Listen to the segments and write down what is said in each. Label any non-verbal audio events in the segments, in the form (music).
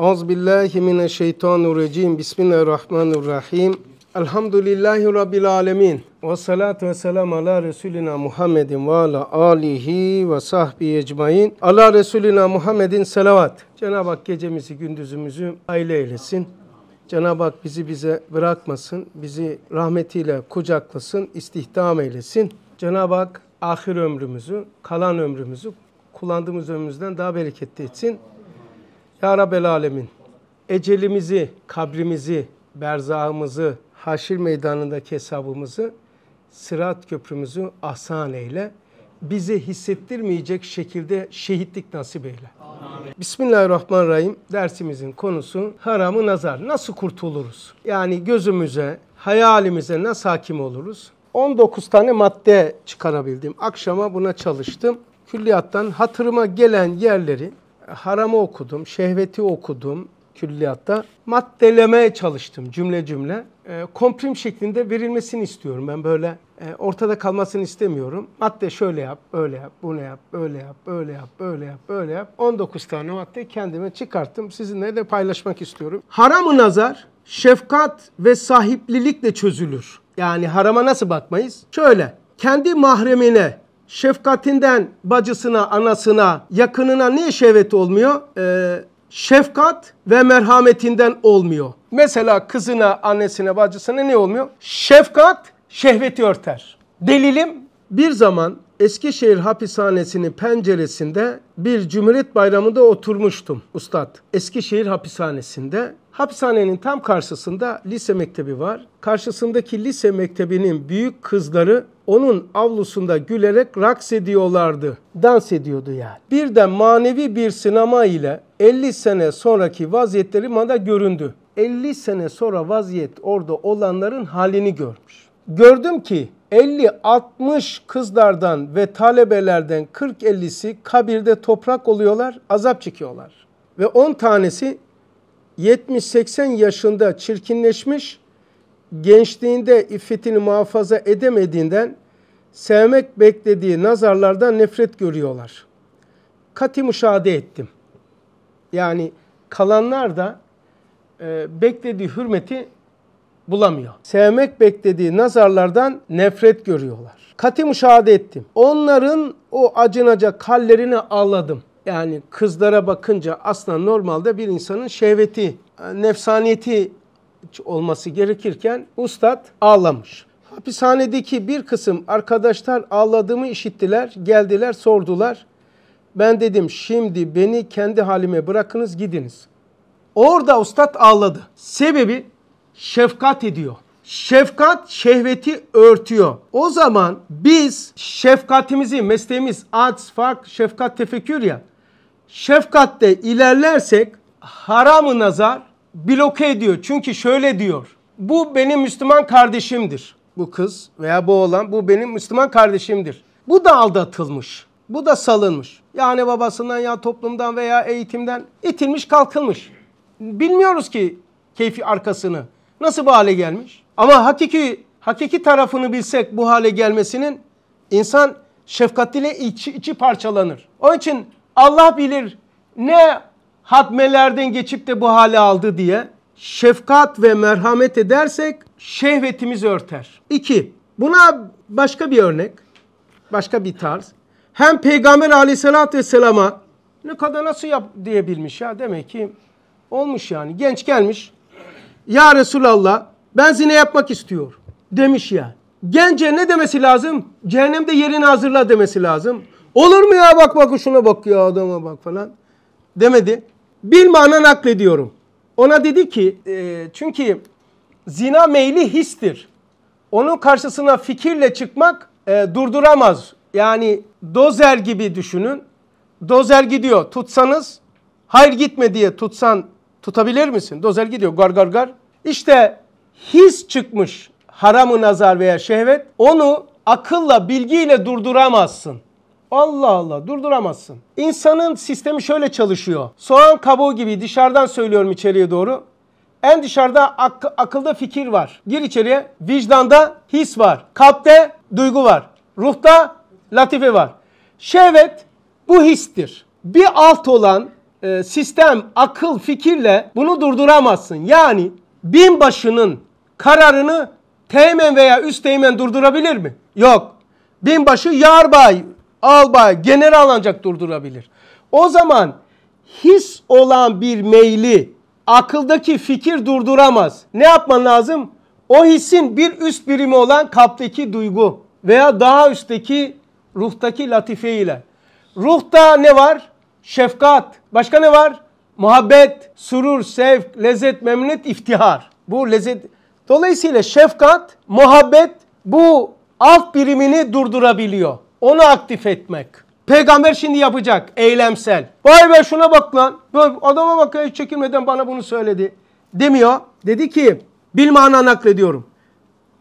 Euzubillahimineşşeytanirracim. Bismillahirrahmanirrahim. Elhamdülillahi Rabbil alemin. Ve salatu ve selam ala Resulina Muhammedin ve ala alihi ve sahbihi ecmain. Ala Resulina Muhammedin selavat. Cenab-ı Hak gecemizi, gündüzümüzü aile eylesin. Cenab-ı Hak bizi bize bırakmasın, bizi rahmetiyle kucaklasın, istihdam eylesin. Cenab-ı Hak ahir ömrümüzü, kalan ömrümüzü kullandığımız ömrümüzden daha bereketli etsin. Ya Rabbel Alemin, ecelimizi, kabrimizi, berzahımızı, haşir meydanındaki hesabımızı, sırat köprümüzü ahsan eyle. Bizi hissettirmeyecek şekilde şehitlik nasip eyle. Amin. Bismillahirrahmanirrahim. Dersimizin konusu haramı nazar. Nasıl kurtuluruz? Yani gözümüze, hayalimize nasıl hakim oluruz? 19 tane madde çıkarabildim. Akşama buna çalıştım. Külliyattan hatırıma gelen yerleri haramı okudum, şehveti okudum külliyatta. Maddelemeye çalıştım cümle cümle. E, komprim şeklinde verilmesini istiyorum. Ben böyle e, ortada kalmasını istemiyorum. Madde şöyle yap, öyle yap, bunu yap, böyle yap, böyle yap, böyle yap, öyle yap. 19 tane madde kendime çıkarttım. Sizinle de paylaşmak istiyorum. Haramı nazar şefkat ve sahiplilikle çözülür. Yani harama nasıl bakmayız? Şöyle, kendi mahremine şefkatinden bacısına, anasına, yakınına niye şehvet olmuyor? Ee, şefkat ve merhametinden olmuyor. Mesela kızına, annesine, bacısına ne olmuyor? Şefkat şehveti örter. Delilim bir zaman Eskişehir hapishanesinin penceresinde bir Cumhuriyet Bayramı'nda oturmuştum ustad. Eskişehir hapishanesinde Hapishanenin tam karşısında lise mektebi var. Karşısındaki lise mektebinin büyük kızları onun avlusunda gülerek raks ediyorlardı. Dans ediyordu yani. Birden manevi bir sinema ile 50 sene sonraki vaziyetleri bana göründü. 50 sene sonra vaziyet orada olanların halini görmüş. Gördüm ki 50-60 kızlardan ve talebelerden 40-50'si kabirde toprak oluyorlar, azap çekiyorlar. Ve 10 tanesi 70-80 yaşında çirkinleşmiş, gençliğinde iffetini muhafaza edemediğinden sevmek beklediği nazarlardan nefret görüyorlar. Kati müşahede ettim. Yani kalanlar da e, beklediği hürmeti bulamıyor. Sevmek beklediği nazarlardan nefret görüyorlar. Kati müşahede ettim. Onların o acınacak hallerini ağladım yani kızlara bakınca aslında normalde bir insanın şehveti, e, nefsaniyeti olması gerekirken ustad ağlamış. Hapishanedeki bir kısım arkadaşlar ağladığımı işittiler, geldiler sordular. Ben dedim şimdi beni kendi halime bırakınız gidiniz. Orada ustad ağladı. Sebebi şefkat ediyor. Şefkat şehveti örtüyor. O zaman biz şefkatimizi, mesleğimiz aç, fark, şefkat, tefekkür ya şefkatte ilerlersek haramı nazar bloke ediyor. Çünkü şöyle diyor. Bu benim Müslüman kardeşimdir. Bu kız veya bu oğlan bu benim Müslüman kardeşimdir. Bu da aldatılmış. Bu da salınmış. Yani babasından ya toplumdan veya eğitimden itilmiş kalkılmış. Bilmiyoruz ki keyfi arkasını. Nasıl bu hale gelmiş? Ama hakiki hakiki tarafını bilsek bu hale gelmesinin insan şefkatiyle içi, içi parçalanır. Onun için Allah bilir ne hatmelerden geçip de bu hale aldı diye şefkat ve merhamet edersek şehvetimiz örter. İki, buna başka bir örnek, başka bir tarz. Hem Peygamber aleyhissalatü vesselama ne kadar nasıl yap diyebilmiş ya demek ki olmuş yani. Genç gelmiş ya Resulallah ben zine yapmak istiyor demiş ya. Gence ne demesi lazım? Cehennemde yerini hazırla demesi lazım. Olur mu ya bak bak şuna bak ya adama bak falan demedi. Bilmana naklediyorum. Ona dedi ki e, çünkü zina meyli histir. Onun karşısına fikirle çıkmak e, durduramaz. Yani dozer gibi düşünün. Dozer gidiyor tutsanız hayır gitme diye tutsan tutabilir misin? Dozer gidiyor gar gar gar. İşte his çıkmış haramı nazar veya şehvet onu akılla bilgiyle durduramazsın. Allah Allah durduramazsın. İnsanın sistemi şöyle çalışıyor. Soğan kabuğu gibi dışarıdan söylüyorum içeriye doğru. En dışarıda ak akılda fikir var. Gir içeriye. Vicdanda his var. Kalpte duygu var. Ruhta latife var. Şehvet bu histir. Bir alt olan e, sistem, akıl, fikirle bunu durduramazsın. Yani binbaşının kararını teğmen veya üst üsteğmen durdurabilir mi? Yok. Binbaşı yarbay albay, general ancak durdurabilir. O zaman his olan bir meyli akıldaki fikir durduramaz. Ne yapman lazım? O hissin bir üst birimi olan kalpteki duygu veya daha üstteki ruhtaki latife ile. Ruhta ne var? Şefkat. Başka ne var? Muhabbet, surur, sevk, lezzet, memnuniyet, iftihar. Bu lezzet. Dolayısıyla şefkat, muhabbet bu alt birimini durdurabiliyor. Onu aktif etmek. Peygamber şimdi yapacak eylemsel. Vay be şuna bak lan. Böyle adama bak hiç çekinmeden bana bunu söyledi. Demiyor. Dedi ki bil mana naklediyorum.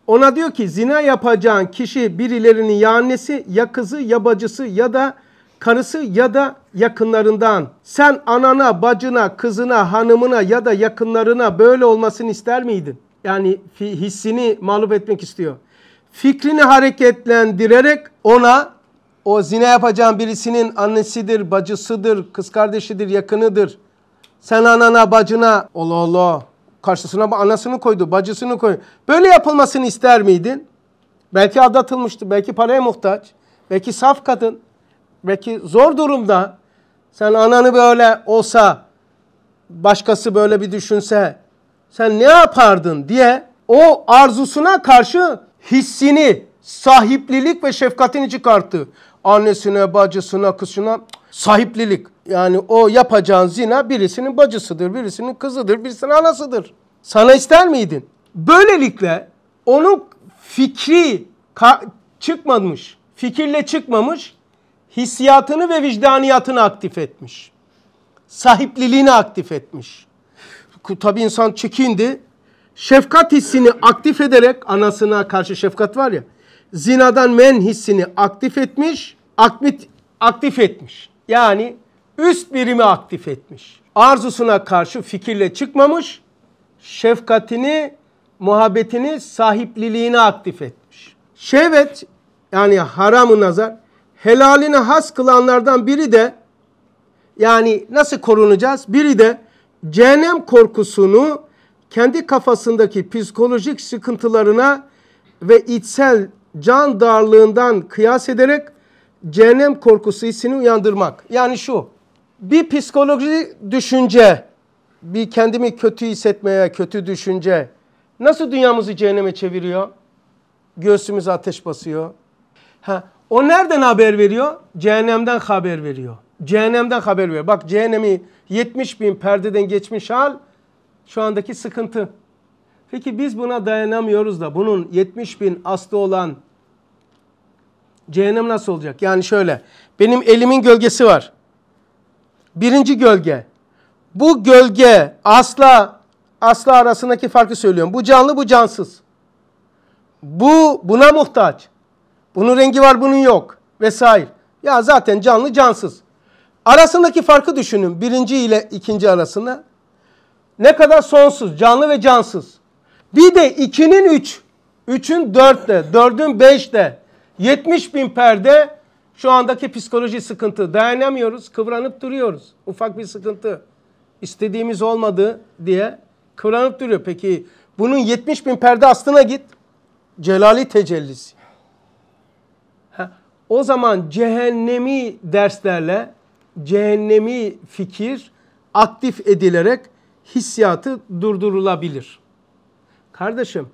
Ona diyor ki zina yapacağın kişi birilerinin ya annesi ya kızı ya bacısı ya da karısı ya da yakınlarından. Sen anana, bacına, kızına, hanımına ya da yakınlarına böyle olmasını ister miydin? Yani hissini mağlup etmek istiyor fikrini hareketlendirerek ona o zina yapacağın birisinin annesidir, bacısıdır, kız kardeşidir, yakınıdır. Sen anana, bacına, Allah Allah karşısına anasını koydu, bacısını koydu. Böyle yapılmasını ister miydin? Belki aldatılmıştı, belki paraya muhtaç, belki saf kadın, belki zor durumda. Sen ananı böyle olsa, başkası böyle bir düşünse, sen ne yapardın diye o arzusuna karşı hissini, sahiplilik ve şefkatini çıkarttı. Annesine, bacısına, kızına sahiplilik. Yani o yapacağın zina birisinin bacısıdır, birisinin kızıdır, birisinin anasıdır. Sana ister miydin? Böylelikle onun fikri çıkmamış, fikirle çıkmamış, hissiyatını ve vicdaniyatını aktif etmiş. Sahipliliğini aktif etmiş. Tabi insan çekindi, şefkat hissini aktif ederek anasına karşı şefkat var ya zinadan men hissini aktif etmiş aktif, aktif etmiş. Yani üst birimi aktif etmiş. Arzusuna karşı fikirle çıkmamış. Şefkatini, muhabbetini, sahipliliğini aktif etmiş. Şevet yani haramı nazar helalini has kılanlardan biri de yani nasıl korunacağız? Biri de cehennem korkusunu kendi kafasındaki psikolojik sıkıntılarına ve içsel can darlığından kıyas ederek cehennem korkusu hissini uyandırmak. Yani şu bir psikoloji düşünce bir kendimi kötü hissetmeye kötü düşünce nasıl dünyamızı cehenneme çeviriyor? Göğsümüz ateş basıyor. Ha, o nereden haber veriyor? Cehennemden haber veriyor. Cehennemden haber veriyor. Bak cehennemi 70 bin perdeden geçmiş hal şu andaki sıkıntı. Peki biz buna dayanamıyoruz da bunun 70 bin aslı olan cehennem nasıl olacak? Yani şöyle benim elimin gölgesi var. Birinci gölge. Bu gölge asla asla arasındaki farkı söylüyorum. Bu canlı bu cansız. Bu buna muhtaç. Bunun rengi var bunun yok vesaire. Ya zaten canlı cansız. Arasındaki farkı düşünün. Birinci ile ikinci arasında ne kadar sonsuz, canlı ve cansız. Bir de 2'nin 3, 3'ün 4'te, 4'ün 5'te 70 bin perde şu andaki psikoloji sıkıntı. Dayanamıyoruz, kıvranıp duruyoruz. Ufak bir sıkıntı. İstediğimiz olmadı diye kıvranıp duruyor. Peki bunun 70 bin perde astına git. Celali tecellisi. Ha, o zaman cehennemi derslerle, cehennemi fikir aktif edilerek hissiyatı durdurulabilir. Kardeşim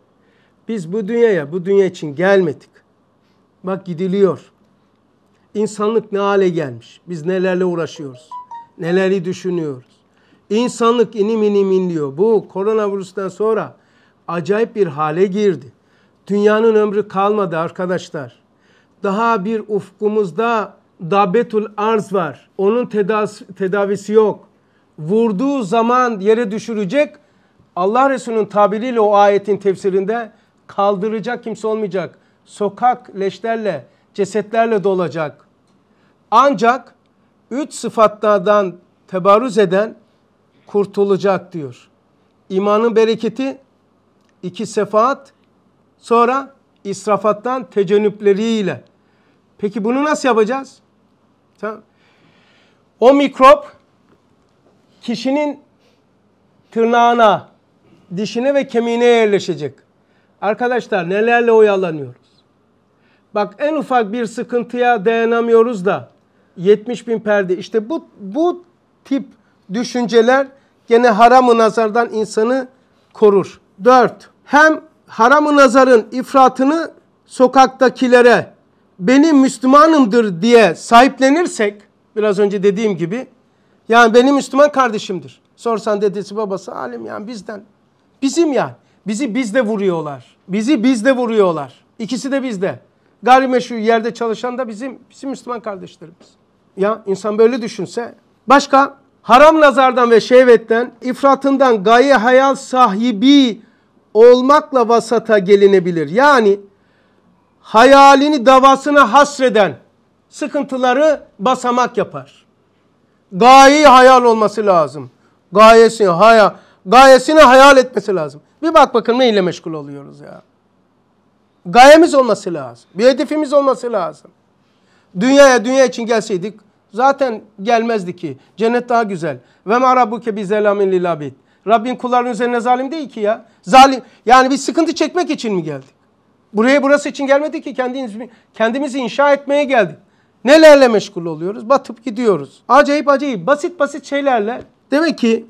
biz bu dünyaya bu dünya için gelmedik. Bak gidiliyor. İnsanlık ne hale gelmiş? Biz nelerle uğraşıyoruz? Neleri düşünüyoruz? İnsanlık inim inim inliyor. Bu koronavirüsten sonra acayip bir hale girdi. Dünyanın ömrü kalmadı arkadaşlar. Daha bir ufkumuzda dabetul arz var. Onun tedavisi yok vurduğu zaman yere düşürecek. Allah Resulü'nün tabiriyle o ayetin tefsirinde kaldıracak kimse olmayacak. Sokak leşlerle, cesetlerle dolacak. Ancak üç sıfatlardan tebarüz eden kurtulacak diyor. İmanın bereketi, iki sefaat, sonra israfattan tecenüpleriyle. Peki bunu nasıl yapacağız? Tamam. O mikrop kişinin tırnağına, dişine ve kemiğine yerleşecek. Arkadaşlar nelerle oyalanıyoruz? Bak en ufak bir sıkıntıya dayanamıyoruz da 70 bin perde. İşte bu, bu tip düşünceler gene haram-ı nazardan insanı korur. 4. Hem haram-ı nazarın ifratını sokaktakilere benim Müslümanımdır diye sahiplenirsek biraz önce dediğim gibi yani benim Müslüman kardeşimdir. Sorsan dedesi babası alim yani bizden. Bizim yani. Bizi bizde vuruyorlar. Bizi bizde vuruyorlar. İkisi de bizde. Gayrimeşru yerde çalışan da bizim bizim Müslüman kardeşlerimiz. Ya insan böyle düşünse. Başka haram nazardan ve şehvetten, ifratından gaye hayal sahibi olmakla vasata gelinebilir. Yani hayalini davasına hasreden sıkıntıları basamak yapar. Gayi hayal olması lazım. Gayesini, haya, gayesini hayal etmesi lazım. Bir bak bakalım neyle meşgul oluyoruz ya. Gayemiz olması lazım. Bir hedefimiz olması lazım. Dünyaya dünya için gelseydik zaten gelmezdi ki. Cennet daha güzel. Ve ma rabbuke bi zelamin lil abid. Rabbin kulların üzerine zalim değil ki ya. Zalim yani bir sıkıntı çekmek için mi geldik? Buraya burası için gelmedik ki kendimiz kendimizi inşa etmeye geldik. Nelerle meşgul oluyoruz? Batıp gidiyoruz. Acayip acayip basit basit şeylerle. Demek ki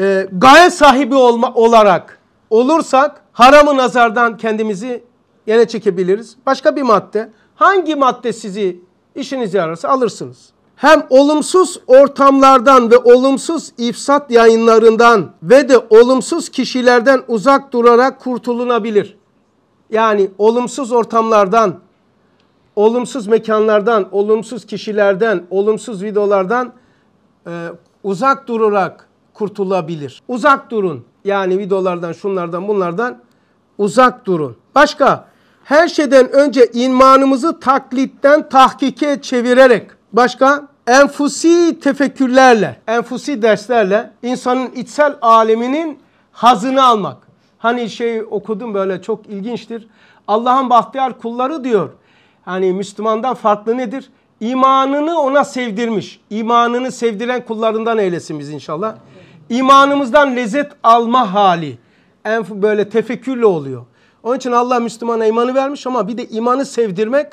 e, gaye sahibi olma olarak olursak haramı nazardan kendimizi yere çekebiliriz. Başka bir madde. Hangi madde sizi işinize yararsa alırsınız. Hem olumsuz ortamlardan ve olumsuz ifsat yayınlarından ve de olumsuz kişilerden uzak durarak kurtulunabilir. Yani olumsuz ortamlardan olumsuz mekanlardan, olumsuz kişilerden, olumsuz videolardan e, uzak durarak kurtulabilir. Uzak durun. Yani videolardan, şunlardan, bunlardan uzak durun. Başka her şeyden önce imanımızı taklitten tahkike çevirerek başka enfusi tefekkürlerle, enfusi derslerle insanın içsel aleminin hazını almak. Hani şey okudum böyle çok ilginçtir. Allah'ın bahtiyar kulları diyor hani Müslümandan farklı nedir? İmanını ona sevdirmiş. İmanını sevdiren kullarından eylesin biz inşallah. İmanımızdan lezzet alma hali. En böyle tefekkürle oluyor. Onun için Allah Müslümana imanı vermiş ama bir de imanı sevdirmek,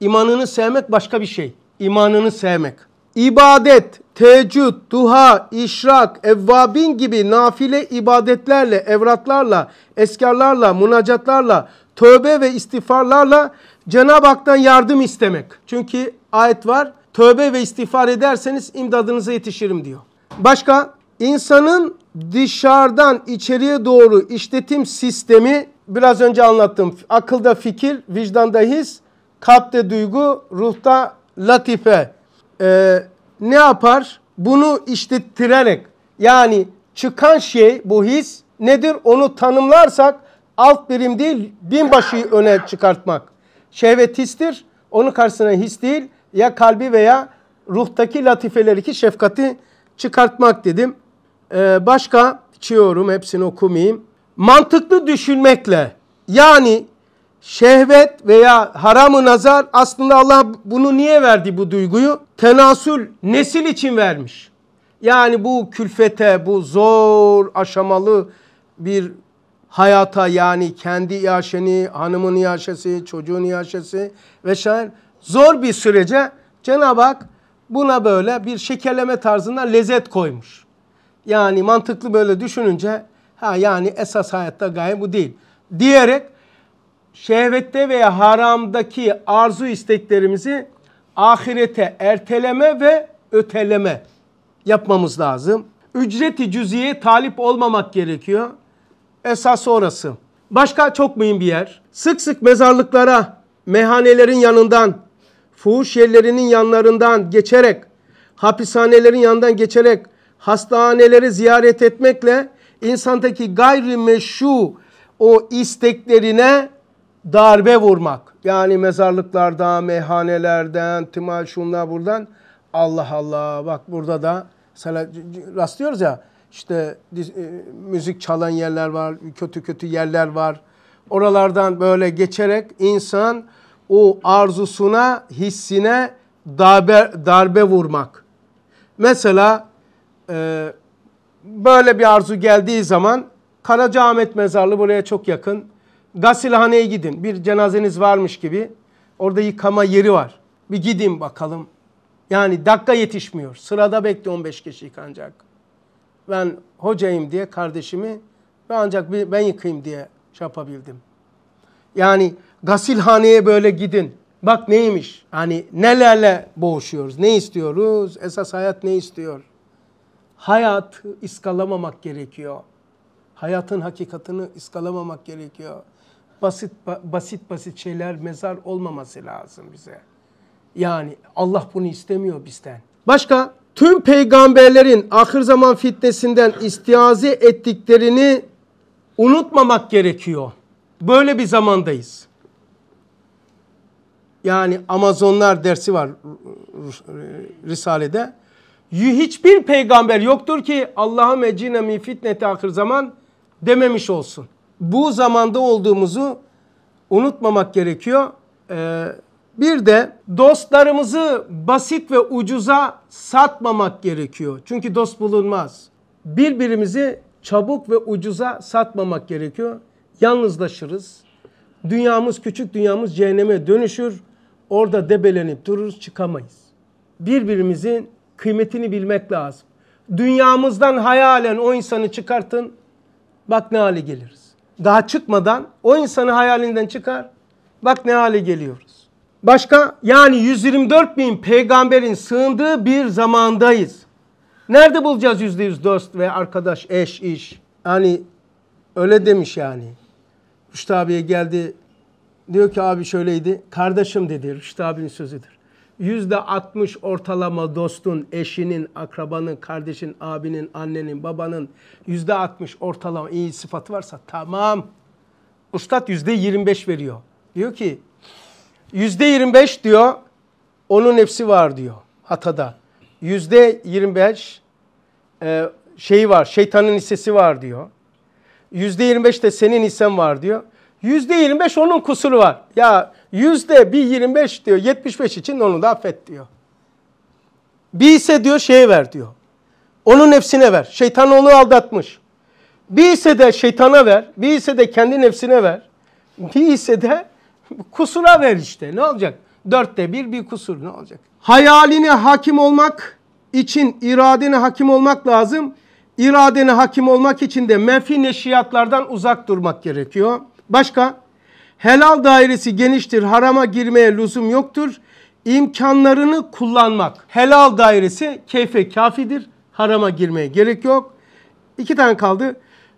imanını sevmek başka bir şey. İmanını sevmek. İbadet, teheccüd, duha, işrak, evvabin gibi nafile ibadetlerle, evratlarla, eskarlarla, münacatlarla, tövbe ve istiğfarlarla Cenab-ı Hak'tan yardım istemek. Çünkü ayet var. Tövbe ve istiğfar ederseniz imdadınıza yetişirim diyor. Başka insanın dışarıdan içeriye doğru işletim sistemi biraz önce anlattım. Akılda fikir, vicdanda his, kalpte duygu, ruhta latife. Ee, ne yapar? Bunu işlettirerek yani çıkan şey bu his nedir? Onu tanımlarsak alt birim değil binbaşıyı öne çıkartmak. Şehvet histir. Onun karşısına his değil ya kalbi veya ruhtaki latifeleri ki şefkati çıkartmak dedim. Ee, başka çiyorum hepsini okumayayım. Mantıklı düşünmekle yani şehvet veya haramı nazar aslında Allah bunu niye verdi bu duyguyu? Tenasül nesil için vermiş. Yani bu külfete, bu zor aşamalı bir hayata yani kendi yaşını, hanımın yaşası, çocuğun yaşası vesaire zor bir sürece Cenab-ı Hak buna böyle bir şekerleme tarzında lezzet koymuş. Yani mantıklı böyle düşününce ha yani esas hayatta gaye bu değil diyerek şehvette veya haramdaki arzu isteklerimizi ahirete erteleme ve öteleme yapmamız lazım. Ücreti cüziye talip olmamak gerekiyor. Esas orası. Başka çok mühim bir yer. Sık sık mezarlıklara, mehanelerin yanından, fuhuş yerlerinin yanlarından geçerek, hapishanelerin yanından geçerek, hastaneleri ziyaret etmekle insandaki gayrimeşru o isteklerine darbe vurmak. Yani mezarlıklarda, meyhanelerden, timal şunlar buradan. Allah Allah bak burada da sana rastlıyoruz ya işte e, müzik çalan yerler var, kötü kötü yerler var. Oralardan böyle geçerek insan o arzusuna, hissine darbe, darbe vurmak. Mesela e, böyle bir arzu geldiği zaman Karacaahmet mezarlığı buraya çok yakın. Gasilhaneye gidin. Bir cenazeniz varmış gibi. Orada yıkama yeri var. Bir gidin bakalım. Yani dakika yetişmiyor. Sırada bekle 15 kişi yıkanacak ben hocayım diye kardeşimi ve ancak ben yıkayayım diye şey yapabildim. Yani gasilhaneye böyle gidin. Bak neymiş? Hani nelerle boğuşuyoruz? Ne istiyoruz? Esas hayat ne istiyor? Hayat iskalamamak gerekiyor. Hayatın hakikatini iskalamamak gerekiyor. Basit basit basit şeyler mezar olmaması lazım bize. Yani Allah bunu istemiyor bizden. Başka tüm peygamberlerin ahir zaman fitnesinden istiazi ettiklerini unutmamak gerekiyor. Böyle bir zamandayız. Yani Amazonlar dersi var Risale'de. Hiçbir peygamber yoktur ki Allah'a mecine min fitneti ahir zaman dememiş olsun. Bu zamanda olduğumuzu unutmamak gerekiyor. Ee, bir de dostlarımızı basit ve ucuza satmamak gerekiyor. Çünkü dost bulunmaz. Birbirimizi çabuk ve ucuza satmamak gerekiyor. Yalnızlaşırız. Dünyamız küçük dünyamız cehenneme dönüşür. Orada debelenip dururuz çıkamayız. Birbirimizin kıymetini bilmek lazım. Dünyamızdan hayalen o insanı çıkartın. Bak ne hale geliriz. Daha çıkmadan o insanı hayalinden çıkar. Bak ne hale geliyoruz. Başka yani 124 bin peygamberin sığındığı bir zamandayız. Nerede bulacağız yüzde yüz dost ve arkadaş, eş, iş? Yani öyle demiş yani. Rüştü abiye geldi. Diyor ki abi şöyleydi. Kardeşim dedi. Rüştü abinin sözüdür. Yüzde altmış ortalama dostun, eşinin, akrabanın, kardeşin, abinin, annenin, babanın yüzde altmış ortalama iyi sıfatı varsa tamam. Ustad yüzde yirmi beş veriyor. Diyor ki Yüzde 25 diyor onun hepsi var diyor hatada. Yüzde 25 e, şeyi var şeytanın hissesi var diyor. Yüzde 25 de senin hissen var diyor. Yüzde 25 onun kusuru var. Ya yüzde bir 25 diyor 75 için onu da affet diyor. Bir ise diyor şeye ver diyor. Onun nefsine ver. Şeytan onu aldatmış. Bir ise de şeytana ver. Bir ise de kendi nefsine ver. Bir ise de (laughs) Kusura ver işte ne olacak? Dörtte bir bir kusur ne olacak? Hayaline hakim olmak için iradene hakim olmak lazım. İradene hakim olmak için de menfi neşiyatlardan uzak durmak gerekiyor. Başka? Helal dairesi geniştir, harama girmeye lüzum yoktur. İmkanlarını kullanmak. Helal dairesi keyfe kafidir, harama girmeye gerek yok. İki tane kaldı.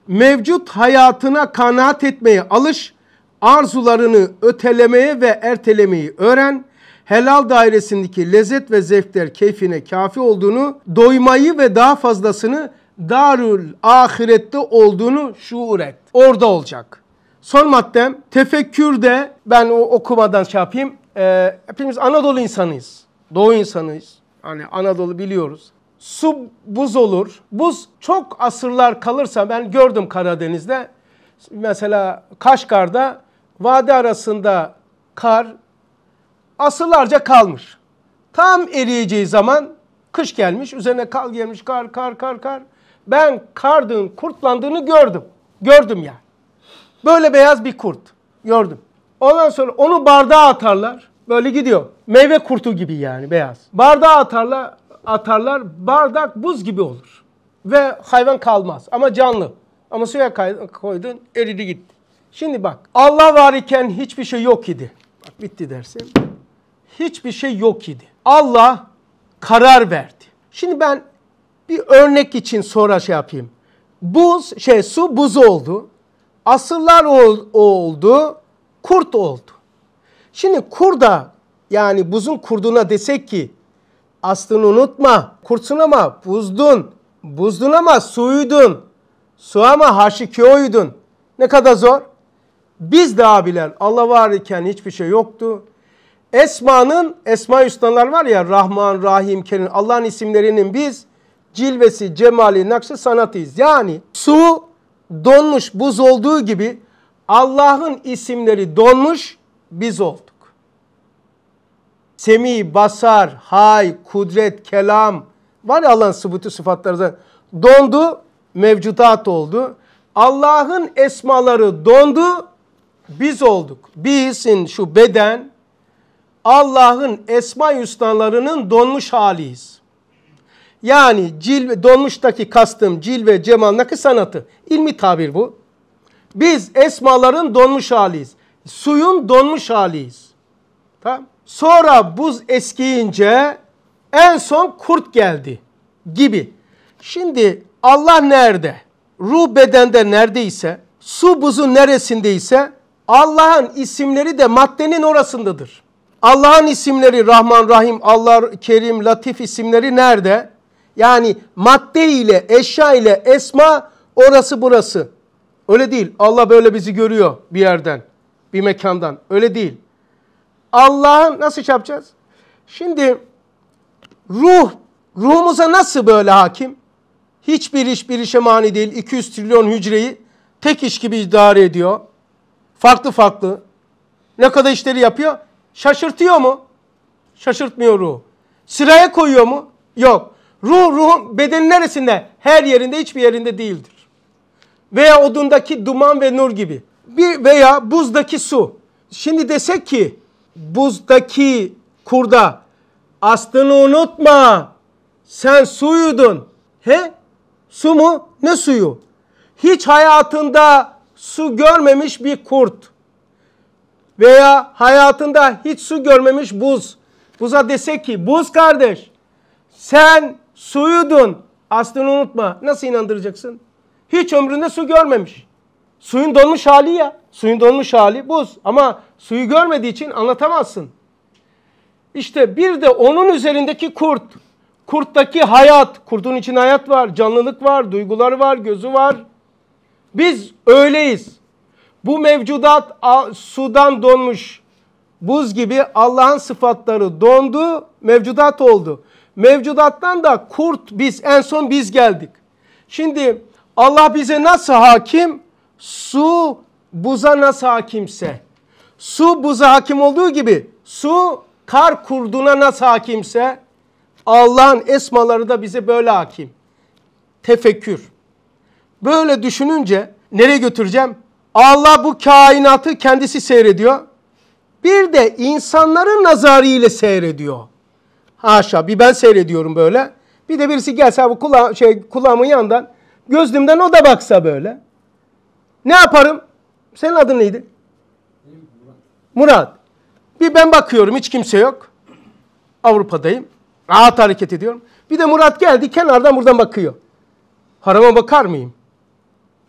Mevcut hayatına kanaat etmeye alış, arzularını ötelemeye ve ertelemeyi öğren. Helal dairesindeki lezzet ve zevkler keyfine kafi olduğunu, doymayı ve daha fazlasını darül ahirette olduğunu şuur et. Orada olacak. Son maddem tefekkürde ben o okumadan şey yapayım. Ee, hepimiz Anadolu insanıyız. Doğu insanıyız. Hani Anadolu biliyoruz. Su buz olur. Buz çok asırlar kalırsa ben gördüm Karadeniz'de. Mesela Kaşgar'da vade arasında kar asırlarca kalmış. Tam eriyeceği zaman kış gelmiş, üzerine kal gelmiş, kar, kar, kar, kar. Ben kardığın kurtlandığını gördüm. Gördüm yani. Böyle beyaz bir kurt gördüm. Ondan sonra onu bardağa atarlar. Böyle gidiyor. Meyve kurtu gibi yani beyaz. Bardağa atarlar, atarlar. Bardak buz gibi olur. Ve hayvan kalmaz ama canlı. Ama suya koydun eridi gitti. Şimdi bak Allah var iken hiçbir şey yok idi. Bak bitti dersin. Hiçbir şey yok idi. Allah karar verdi. Şimdi ben bir örnek için sonra şey yapayım. Buz, şey su buz oldu. asırlar oldu. Kurt oldu. Şimdi kurda yani buzun kurduna desek ki aslını unutma. Kurtsun ama buzdun. Buzdun ama suydun. Su ama haşikyoydun. Ne kadar zor. Biz de abiler Allah var iken hiçbir şey yoktu. Esma'nın, Esma Hüsnalar var ya Rahman, Rahim, Kerim Allah'ın isimlerinin biz cilvesi, cemali, nakşı sanatıyız. Yani su donmuş buz olduğu gibi Allah'ın isimleri donmuş biz olduk. Semi, basar, hay, kudret, kelam var ya Allah'ın sıfatı sıfatları da dondu, mevcutat oldu. Allah'ın esmaları dondu, biz olduk. Bizin şu beden Allah'ın esma hüsnalarının donmuş haliyiz. Yani cil donmuştaki kastım cilve cemal nakı sanatı. İlmi tabir bu. Biz esmaların donmuş haliyiz. Suyun donmuş haliyiz. Tamam. Sonra buz eskiyince en son kurt geldi gibi. Şimdi Allah nerede? Ruh bedende neredeyse, su buzu neresindeyse Allah'ın isimleri de maddenin orasındadır. Allah'ın isimleri Rahman, Rahim, Allah, Kerim, Latif isimleri nerede? Yani madde ile, eşya ile, esma orası burası. Öyle değil. Allah böyle bizi görüyor bir yerden, bir mekandan. Öyle değil. Allah'ın nasıl şey yapacağız? Şimdi ruh, ruhumuza nasıl böyle hakim? Hiçbir iş bir işe mani değil. 200 trilyon hücreyi tek iş gibi idare ediyor. Farklı farklı. Ne kadar işleri yapıyor? Şaşırtıyor mu? Şaşırtmıyor ruh. Sıraya koyuyor mu? Yok. Ruh, ruhun bedenin neresinde? Her yerinde, hiçbir yerinde değildir. Veya odundaki duman ve nur gibi. Bir veya buzdaki su. Şimdi desek ki buzdaki kurda aslını unutma. Sen suyudun. He? Su mu? Ne suyu? Hiç hayatında su görmemiş bir kurt veya hayatında hiç su görmemiş buz. Buza dese ki buz kardeş sen suyudun aslını unutma. Nasıl inandıracaksın? Hiç ömründe su görmemiş. Suyun donmuş hali ya. Suyun donmuş hali buz. Ama suyu görmediği için anlatamazsın. İşte bir de onun üzerindeki kurt. Kurttaki hayat. Kurtun için hayat var, canlılık var, duygular var, gözü var, biz öyleyiz. Bu mevcudat sudan donmuş buz gibi Allah'ın sıfatları dondu, mevcudat oldu. Mevcudattan da kurt biz en son biz geldik. Şimdi Allah bize nasıl hakim? Su buza nasıl hakimse. Su buza hakim olduğu gibi su kar kurduna nasıl hakimse Allah'ın esmaları da bize böyle hakim. Tefekkür. Böyle düşününce nereye götüreceğim? Allah bu kainatı kendisi seyrediyor. Bir de insanların nazarıyla seyrediyor. Haşa bir ben seyrediyorum böyle. Bir de birisi gelse bu kula şey, kulağımın yandan gözlümden o da baksa böyle. Ne yaparım? Senin adın neydi? Murat. Murat. Bir ben bakıyorum hiç kimse yok. Avrupa'dayım. Rahat hareket ediyorum. Bir de Murat geldi kenardan buradan bakıyor. Harama bakar mıyım?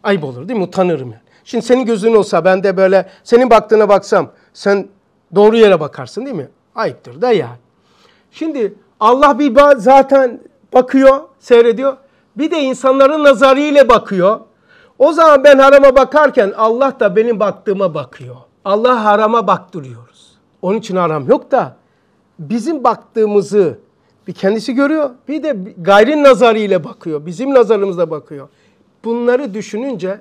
Ayıp olur değil mi? Utanırım yani. Şimdi senin gözün olsa ben de böyle senin baktığına baksam sen doğru yere bakarsın değil mi? Ayıptır da yani. Şimdi Allah bir zaten bakıyor, seyrediyor. Bir de insanların nazarıyla bakıyor. O zaman ben harama bakarken Allah da benim baktığıma bakıyor. Allah harama baktırıyoruz. Onun için haram yok da bizim baktığımızı bir kendisi görüyor. Bir de gayrin nazarıyla bakıyor. Bizim nazarımızla bakıyor bunları düşününce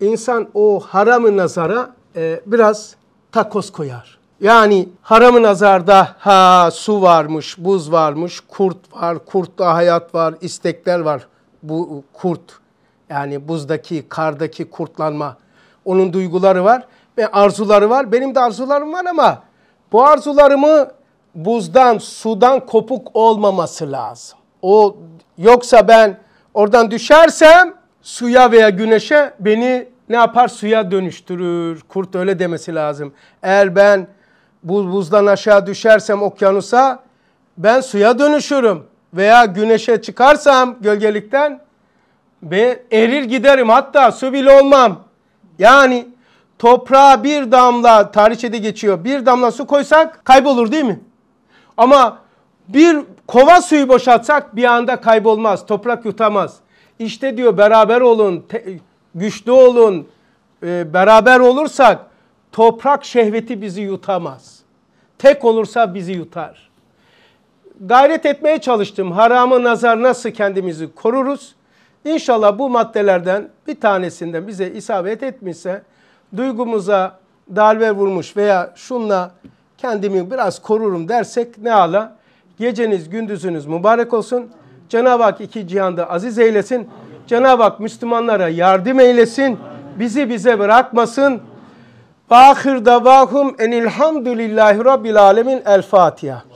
insan o haramı nazara e, biraz takoz koyar. Yani haramı nazarda ha su varmış, buz varmış, kurt var, kurtta hayat var, istekler var. Bu kurt yani buzdaki, kardaki kurtlanma onun duyguları var ve arzuları var. Benim de arzularım var ama bu arzularımı buzdan, sudan kopuk olmaması lazım. O yoksa ben oradan düşersem suya veya güneşe beni ne yapar? Suya dönüştürür. Kurt öyle demesi lazım. Eğer ben buz, buzdan aşağı düşersem okyanusa ben suya dönüşürüm. Veya güneşe çıkarsam gölgelikten ve erir giderim hatta su bile olmam. Yani toprağa bir damla tarihçede geçiyor bir damla su koysak kaybolur değil mi? Ama bir kova suyu boşaltsak bir anda kaybolmaz toprak yutamaz. İşte diyor beraber olun, güçlü olun, e, beraber olursak toprak şehveti bizi yutamaz. Tek olursa bizi yutar. Gayret etmeye çalıştım. Haramı nazar nasıl kendimizi koruruz? İnşallah bu maddelerden bir tanesinden bize isabet etmişse duygumuza darbe vurmuş veya şunla kendimi biraz korurum dersek ne ala? Geceniz gündüzünüz mübarek olsun. Cenab-ı Hak iki cihanda aziz eylesin. Cenab-ı Hak Müslümanlara yardım eylesin. Bizi bize bırakmasın. Bahir davahum enilhamdülillahi rabbil alemin. El Fatiha.